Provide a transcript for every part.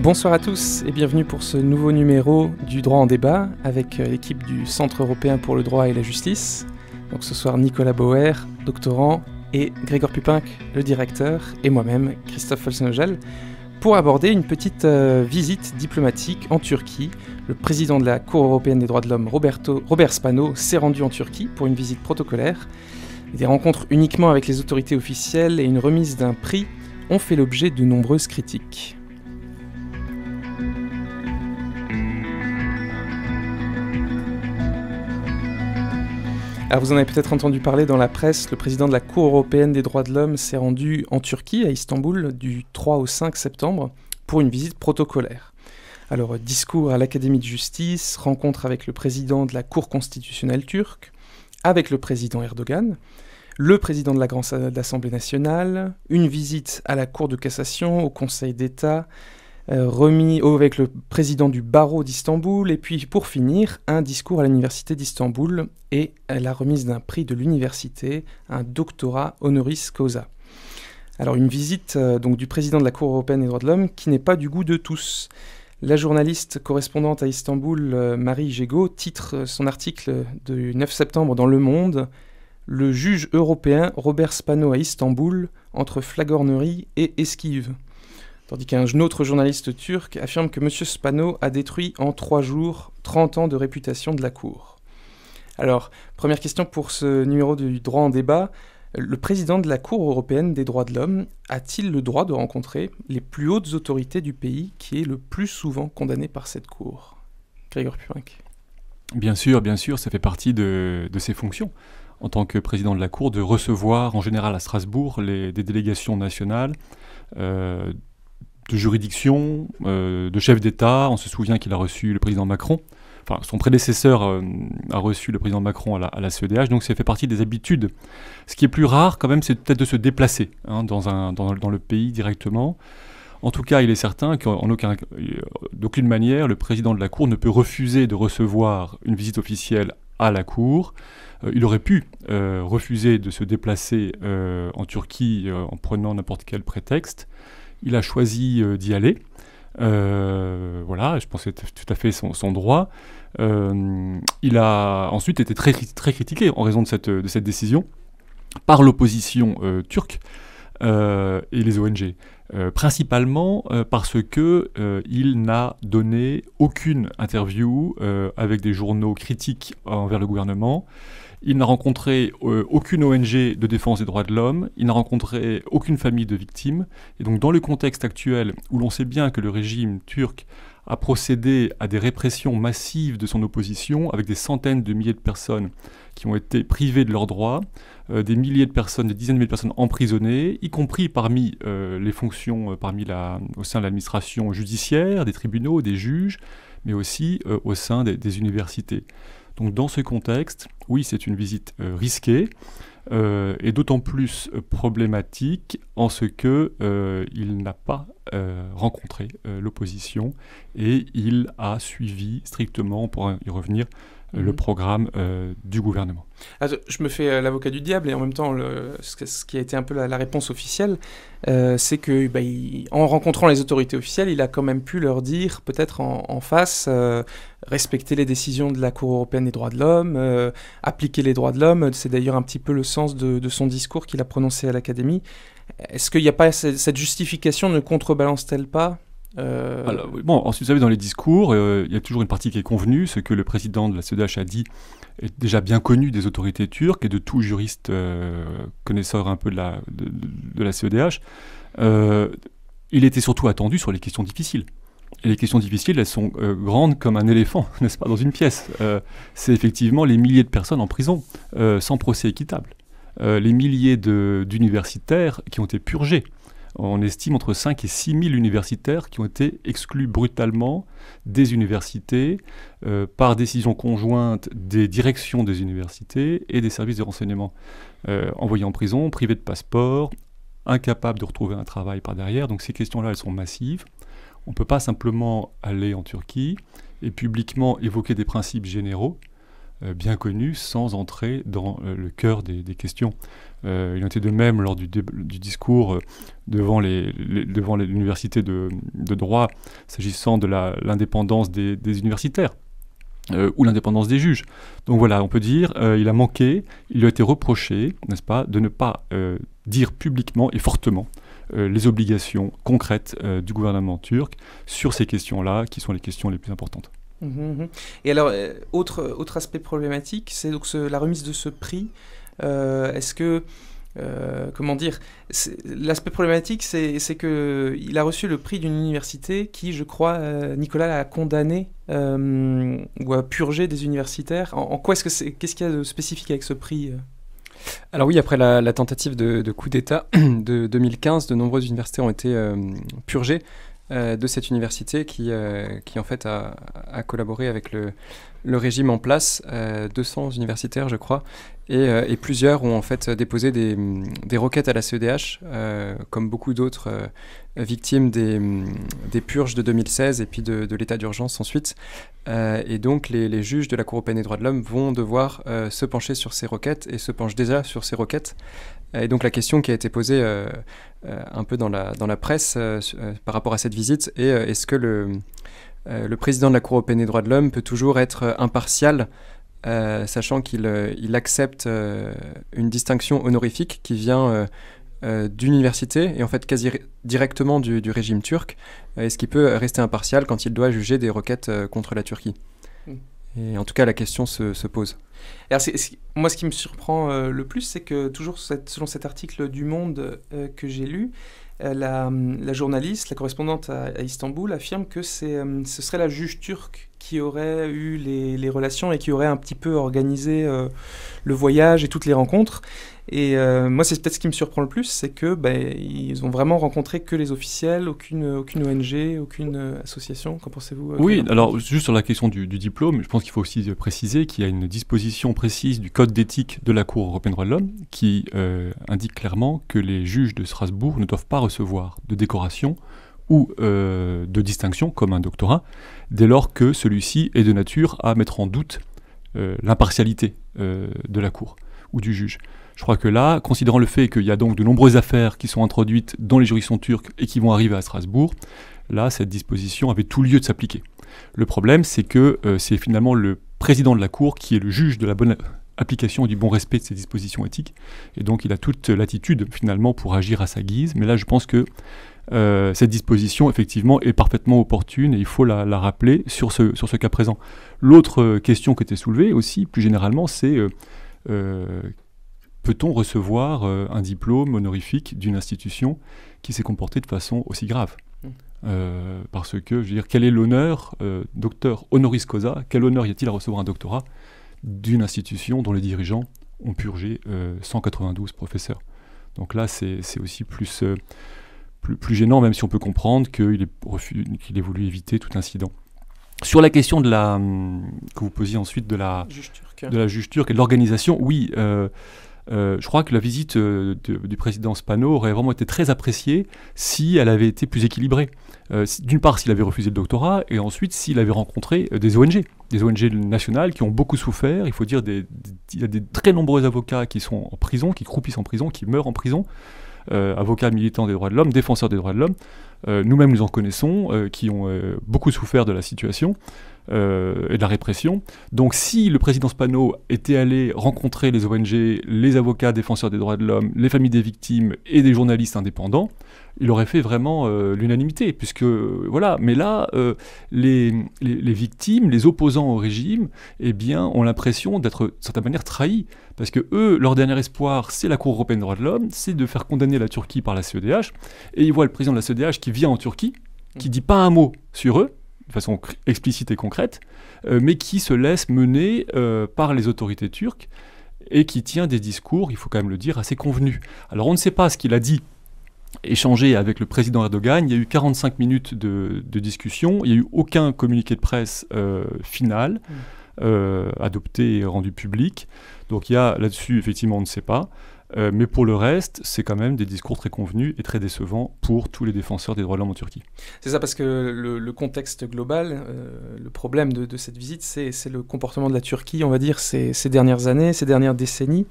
Bonsoir à tous et bienvenue pour ce nouveau numéro du Droit en débat avec euh, l'équipe du Centre européen pour le droit et la justice. Donc ce soir Nicolas Bauer, doctorant, et Grégor Pupinck, le directeur, et moi-même, Christophe Folsenogel, pour aborder une petite euh, visite diplomatique en Turquie. Le président de la Cour européenne des droits de l'homme, Roberto, Robert Spano, s'est rendu en Turquie pour une visite protocolaire. Des rencontres uniquement avec les autorités officielles et une remise d'un prix ont fait l'objet de nombreuses critiques. Alors vous en avez peut-être entendu parler dans la presse, le président de la Cour européenne des droits de l'homme s'est rendu en Turquie, à Istanbul, du 3 au 5 septembre, pour une visite protocolaire. Alors discours à l'Académie de justice, rencontre avec le président de la Cour constitutionnelle turque, avec le président Erdogan, le président de la Grande Assemblée nationale, une visite à la Cour de cassation, au Conseil d'État, euh, remis avec le président du barreau d'Istanbul, et puis pour finir, un discours à l'université d'Istanbul et la remise d'un prix de l'université, un doctorat honoris causa. Alors une visite euh, donc du président de la Cour européenne des droits de l'homme qui n'est pas du goût de tous. La journaliste correspondante à Istanbul, euh, Marie Gégaud, titre son article du 9 septembre dans Le Monde Le juge européen Robert Spano à Istanbul entre flagornerie et esquive. Tandis qu'un autre journaliste turc affirme que M. Spano a détruit en trois jours 30 ans de réputation de la Cour. Alors, première question pour ce numéro du droit en débat. Le président de la Cour européenne des droits de l'homme a-t-il le droit de rencontrer les plus hautes autorités du pays qui est le plus souvent condamné par cette Cour Grégor Purinck. Bien sûr, bien sûr, ça fait partie de, ses fonctions en tant que président de la Cour de recevoir en général à Strasbourg les, des délégations nationales, euh, de juridiction, euh, de chef d'État. On se souvient qu'il a reçu le président Macron. Enfin, son prédécesseur euh, a reçu le président Macron à la, CEDH, donc ça fait partie des habitudes. Ce qui est plus rare quand même, c'est peut-être de se déplacer hein, dans, le pays directement. En tout cas, il est certain qu'en aucun, d'aucune manière, le président de la Cour ne peut refuser de recevoir une visite officielle à la Cour. Euh, il aurait pu refuser de se déplacer en Turquie en prenant n'importe quel prétexte il a choisi euh, d'y aller. Euh, voilà, je pense que c'est tout à fait son, droit. Euh, il a ensuite été très, très critiqué en raison de cette, cette décision par l'opposition turque et les ONG. principalement parce que il n'a donné aucune interview avec des journaux critiques envers le gouvernement. Il n'a rencontré euh, aucune ONG de défense des droits de l'homme, il n'a rencontré aucune famille de victimes. Et donc dans le contexte actuel où l'on sait bien que le régime turc a procédé à des répressions massives de son opposition, avec des centaines de milliers de personnes qui ont été privées de leurs droits, euh, des milliers de personnes, des dizaines de milliers de personnes emprisonnées, y compris parmi euh, les fonctions, parmi au sein de l'administration judiciaire, des tribunaux, des juges, mais aussi au sein des universités. Donc dans ce contexte, oui, c'est une visite euh, risquée. Euh, et d'autant plus euh, problématique en ce que il n'a pas rencontré l'opposition et il a suivi strictement, pour y revenir, le mhm. programme euh, du gouvernement. Ah, je me fais euh, l'avocat du diable et en même temps, ce, qui a été un peu la, réponse officielle, euh, c'est que bah, rencontrant les autorités officielles, il a quand même pu leur dire, peut-être en, face, respecter les décisions de la Cour européenne des droits de l'homme, appliquer les droits de l'homme. C'est d'ailleurs un petit peu le sens de, de son discours qu'il a prononcé à l'Académie. Est-ce qu'il n'y a pas cette justification ne contrebalance-t-elle pas euh, ah bon, ensuite, vous savez, dans les discours, euh, il y a toujours une partie qui est convenue, ce que le président de la CEDH a dit est déjà bien connu des autorités turques et de tout juriste euh, connaisseur un peu de la, de, la CEDH. il était surtout attendu sur les questions difficiles. Et les questions difficiles, elles sont grandes comme un éléphant, n'est-ce pas, dans une pièce. c'est effectivement les milliers de personnes en prison, sans procès équitable. les milliers d'universitaires qui ont été purgés on estime entre 5 et 6 000 universitaires qui ont été exclus brutalement des universités euh, par décision conjointe des directions des universités et des services de renseignement. Euh, envoyés en prison, privés de passeport, incapables de retrouver un travail par derrière. Donc ces questions-là, elles sont massives. On ne peut pas simplement aller en Turquie et publiquement évoquer des principes généraux euh, bien connu, sans entrer dans euh, le cœur des, questions. Euh, il en était de même lors du, discours devant, les, devant l'université de, droit s'agissant de l'indépendance des, universitaires. ou l'indépendance des juges. Donc voilà, on peut dire, il a manqué, il a été reproché, n'est-ce pas, de ne pas dire publiquement et fortement les obligations concrètes du gouvernement turc sur ces questions-là, qui sont les questions les plus importantes. Mhm, mhm. Et alors, euh, autre, autre aspect problématique, c'est donc la remise de ce prix. Euh, est-ce que, euh, comment dire, l'aspect problématique, c'est qu'il a reçu le prix d'une université qui, je crois, Nicolas a condamné ou a purgé des universitaires. En, quoi est-ce que c'est Qu'est-ce qu'il y a de spécifique avec ce prix alors oui, après la, tentative de, coup d'État de 2015, de nombreuses universités ont été purgées. Euh, de cette université qui, euh, en fait a, collaboré avec le, régime en place, 200 euh, universitaires je crois, et, plusieurs ont en fait déposé des, des requêtes à la CEDH, comme beaucoup d'autres victimes des, purges de 2016 et puis de, l'état d'urgence ensuite. et donc les, les, juges de la Cour européenne des droits de l'homme vont devoir se pencher sur ces requêtes et se penchent déjà sur ces requêtes. Et donc la question qui a été posée euh, euh, un peu dans la, presse euh, par rapport à cette visite est est-ce que le, président de la Cour européenne des droits de l'homme peut toujours être impartial, sachant qu'il accepte une distinction honorifique qui vient d'université et en fait quasi directement du, du régime turc Est-ce qu'il peut rester impartial quand il doit juger des requêtes contre la Turquie en tout cas, la question se, pose. moi, ce qui me surprend euh, le plus, c'est que toujours cette, selon cet article du Monde euh, que j'ai lu, euh, hum, la, journaliste, la correspondante à, à Istanbul, affirme que hum, ce serait la juge turque qui aurait eu les, relations et qui aurait un petit peu organisé euh, le voyage et toutes les rencontres. Et euh, moi, c'est peut-être ce qui me surprend le plus, c'est que bah, ils ont vraiment rencontré que les officiels, aucune, aucune ONG, aucune euh, association. Qu'en pensez-vous Oui, alors juste sur la question du, diplôme, je pense qu'il faut aussi préciser qu'il y a une disposition précise du code d'éthique de la Cour européenne des droits de l'homme qui indique clairement que les juges de Strasbourg ne doivent pas recevoir de décoration ou euh, de distinction, comme un doctorat, dès lors que celui-ci est de nature à mettre en doute euh, l'impartialité euh, de la Cour ou du juge. Je crois que là, considérant le fait qu'il y a donc de nombreuses affaires qui sont introduites dans les juridictions turques et qui vont arriver à Strasbourg, là, cette disposition avait tout lieu de s'appliquer. Le problème, c'est que c'est finalement le président de la Cour qui est le juge de la bonne, application du bon respect de ces dispositions éthiques. Et donc il a toute l'attitude finalement pour agir à sa guise. Mais là, je pense que euh, cette disposition, effectivement, est parfaitement opportune et il faut la, rappeler sur ce, sur ce cas présent. L'autre question qui était soulevée aussi, plus généralement, c'est euh, euh, peut-on recevoir un diplôme honorifique d'une institution qui s'est comportée de façon aussi grave mmh. parce que, je veux dire, quel est l'honneur, docteur honoris causa, quel honneur y a-t-il à recevoir un doctorat d'une institution dont les dirigeants ont purgé 192 euh, professeurs. Donc là, c'est aussi plus, euh, plus, plus, gênant, même si on peut comprendre qu'il ait voulu éviter tout incident. Sur la question de la, hum, que vous posiez ensuite de la juge turque, de la et de l'organisation, oui, euh, je crois que la visite du président Spano aurait vraiment été très appréciée si elle avait été plus équilibrée. D'une part, s'il avait refusé le doctorat, et ensuite s'il avait rencontré des ONG des ONG nationales qui ont beaucoup souffert. Il faut dire, des, il y a des très nombreux avocats qui sont en prison, qui croupissent en prison, qui meurent en prison. Euh, avocats militants des droits de l'homme, défenseurs des droits de l'homme. Euh, nous-mêmes, nous en connaissons, euh, qui ont beaucoup souffert de la situation. Euh, et de la répression. Donc si le président Spano était allé rencontrer les ONG, les avocats défenseurs des droits de l'homme, les familles des victimes et des journalistes indépendants, il aurait fait vraiment euh, l'unanimité, puisque euh, voilà. Mais là, les, victimes, les opposants au régime, eh bien, ont l'impression d'être de certaine manière trahis, parce que eux, leur dernier espoir, c'est la Cour européenne des droits de l'homme, c'est de faire condamner la Turquie par la CEDH, et ils voient le président de la CEDH qui vient en Turquie, qui mm. dit pas un mot sur eux, de façon explicite et concrète, euh, mais qui se laisse mener euh, par les autorités turques et qui tient des discours, il faut quand même le dire, assez convenus. Alors on ne sait pas ce qu'il a dit échangé avec le président Erdogan, il y a eu 45 minutes de, discussion, il n'y a eu aucun communiqué de presse euh, final, mm. adopté et rendu public, donc il y a là-dessus, effectivement, on ne sait pas. Euh, mais pour le reste, c'est quand même des discours très convenus et très décevants pour tous les défenseurs des droits de l'homme en Turquie. C'est ça, parce que le, contexte global, euh, le problème de, cette visite, c'est le comportement de la Turquie, on va dire, ces, dernières années, ces dernières décennies.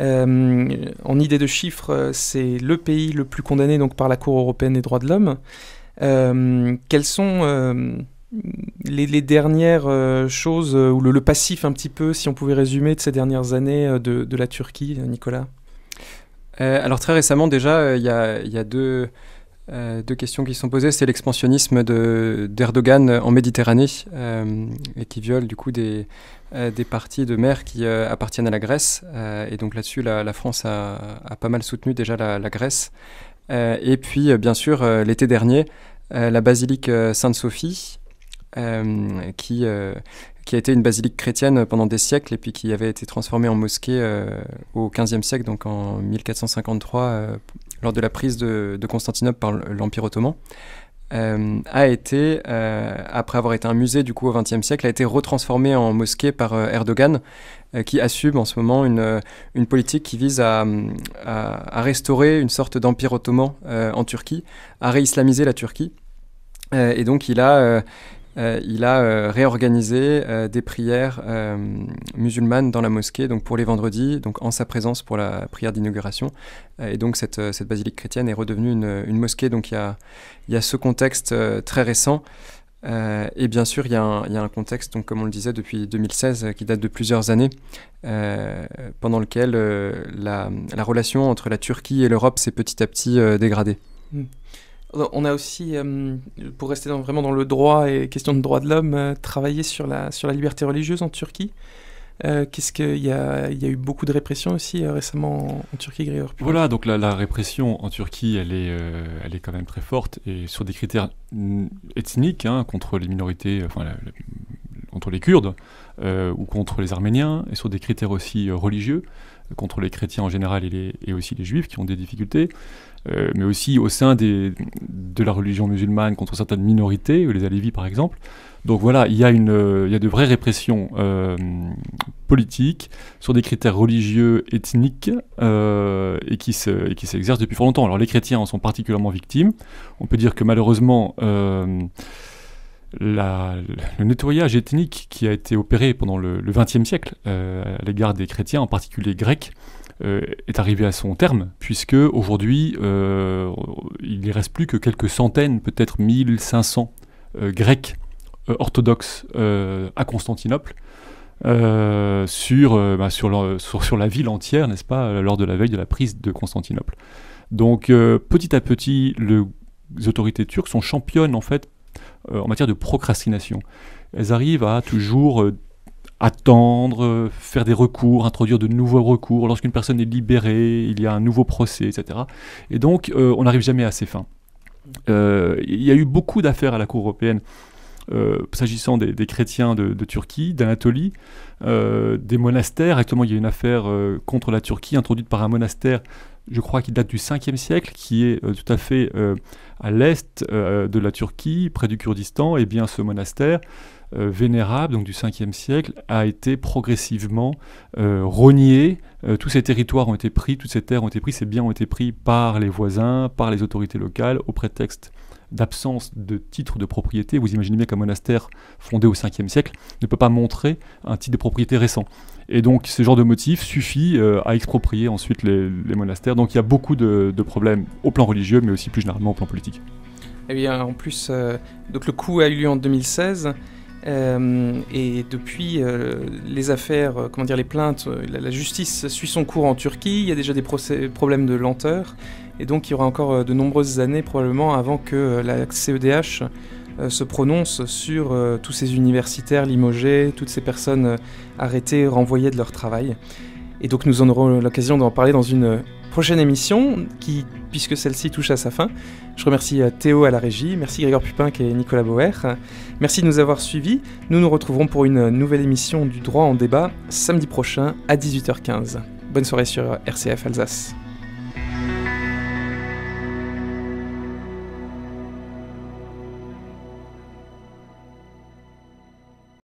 Euh, en idée de chiffres, c'est le pays le plus condamné donc, par la Cour européenne des droits de l'homme. Quelles sont... Les, dernières choses, ou le, passif un petit peu, si on pouvait résumer, de ces dernières années de, la Turquie, Nicolas euh, alors très récemment déjà, euh, il y, a, deux, euh, deux, questions qui sont posées. C'est l'expansionnisme d'Erdogan en Méditerranée et qui viole du coup des, des parties de mer qui appartiennent à la Grèce. et donc là-dessus, la, France a, pas mal soutenu déjà la, la Grèce. et puis bien sûr, l'été dernier, la basilique Sainte-Sophie. qui qui a été une basilique chrétienne pendant des siècles et puis qui avait été transformée en mosquée euh, au au XVe siècle, donc en 1453, euh, lors de la prise de, Constantinople par l'Empire ottoman, euh, a été, après avoir été un musée du coup au XXe siècle, a été retransformée en mosquée par Erdogan, qui assume en ce moment une, une politique qui vise à, à, à restaurer une sorte d'empire ottoman en Turquie, à réislamiser la Turquie. et donc il a euh, il a euh, réorganisé euh, des prières musulmanes dans la mosquée, donc pour les vendredis, donc en sa présence pour la prière d'inauguration. et donc cette, cette, basilique chrétienne est redevenue une, mosquée. Donc il y a, il y a ce contexte très récent. et bien sûr, il y, y, a un contexte, donc, comme on le disait, depuis 2016, qui date de plusieurs années, pendant lequel la, relation entre la Turquie et l'Europe s'est petit à petit dégradée. Hmm. Bah, on a aussi, euh, pour rester vraiment dans le droit et question de droit de l'homme, euh, travaillé sur la, sur la liberté religieuse en Turquie. Euh, qu'est-ce qu'il y, y a, eu beaucoup de répression aussi récemment en, Turquie, Grégoire Voilà, donc la, répression en Turquie, elle est, quand même très forte et sur des critères mm, ethniques hein, contre les minorités, enfin, contre les Kurdes ou contre les Arméniens et sur des critères aussi religieux contre les chrétiens en général et, aussi les juifs qui ont des difficultés, euh, mais aussi au sein des, de la religion musulmane contre certaines minorités, les alévis par exemple. Donc voilà, il y a, une, il y a de vraies répressions euh, politiques sur des critères religieux, ethniques, euh, et qui s'exercent depuis fort longtemps. Alors les chrétiens en sont particulièrement victimes. On peut dire que malheureusement le nettoyage ethnique qui a été opéré pendant le XXe siècle euh, à l'égard des chrétiens, en particulier grecs, euh, est arrivé à son terme, puisque aujourd'hui, euh, il ne reste plus que quelques centaines, peut-être 1500 grecs orthodoxes à Constantinople. Sur, bah, sur, sur, la ville entière, n'est-ce pas, lors de la veille de la prise de Constantinople. Donc petit à petit, le, les autorités turques sont championnes en fait euh, en matière de procrastination. Elles arrivent à toujours euh, attendre, faire des recours, introduire de nouveaux recours. Lorsqu'une personne est libérée, il y a un nouveau procès, etc. Et donc, euh, on n'arrive jamais à ses fins. Il y a eu beaucoup d'affaires à la Cour européenne. S'agissant des, chrétiens de, de Turquie, d'Anatolie, des monastères. Actuellement, il y a une affaire contre la Turquie introduite par un monastère je crois, qu'il date du 5e siècle, qui est euh, tout à fait euh, à l'est euh, de la Turquie, près du Kurdistan, et bien ce monastère vénérable, donc du 5e siècle, a été progressivement rogné. tous ces territoires ont été pris, toutes ces terres ont été prises, ces biens ont été pris par les voisins, par les autorités locales, au prétexte d'absence de titre de propriété. Vous imaginez bien qu'un monastère fondé au 5e siècle ne peut pas montrer un titre de propriété récent. Et donc, ce genre de motif suffit euh, à exproprier ensuite les, monastères. Donc, il y a beaucoup de, problèmes au plan religieux, mais aussi plus généralement au plan politique. Et eh bien, en plus, euh, donc le coup a eu lieu en 2016. Euh, et depuis, les affaires, comment dire, les plaintes, la, justice suit son cours en Turquie. Il y a déjà des procès, problèmes de lenteur. Et donc, il y aura encore de nombreuses années probablement avant que la CEDH euh, se prononce sur euh, tous ces universitaires limogés, toutes ces personnes euh, arrêtées, renvoyées de leur travail. Et donc nous en aurons l'occasion d'en parler dans une prochaine émission, qui, puisque celle-ci touche à sa fin, je remercie Théo à la régie, merci Grégoire Pupin et Nicolas Bauer, merci de nous avoir suivis, nous nous retrouverons pour une nouvelle émission du droit en débat samedi prochain à 18h15. Bonne soirée sur RCF Alsace.